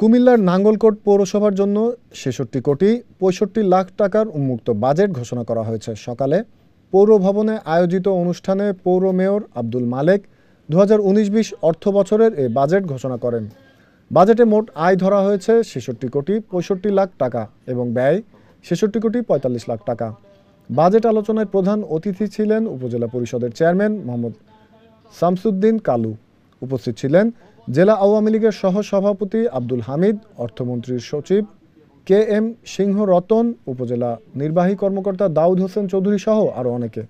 কুমিল্লার নাঙ্গলকোট পৌরসভার জন্য ছেষট্টি কোটি পঁয়ষট্টি লাখ টাকার উন্মুক্ত বাজেট ঘোষণা করা হয়েছে সকালে পৌর ভবনে আয়োজিত অনুষ্ঠানে পৌর মেয়র আব্দুল মালেক দু হাজার অর্থ বছরের এই বাজেট ঘোষণা করেন বাজেটে মোট আয় ধরা হয়েছে ছেষট্টি কোটি পঁয়ষট্টি লাখ টাকা এবং ব্যয় ছেষট্টি কোটি পঁয়তাল্লিশ লাখ টাকা বাজেট আলোচনায় প্রধান অতিথি ছিলেন উপজেলা পরিষদের চেয়ারম্যান মোহাম্মদ শামসুদ্দিন কালু উপস্থিত ছিলেন জেলা আওয়ামী লীগের সহসভাপতি আব্দুল হামিদ অর্থমন্ত্রীর সচিব কে এম সিংহ রতন উপজেলা নির্বাহী কর্মকর্তা দাউদ হোসেন চৌধুরী সহ আরও অনেকে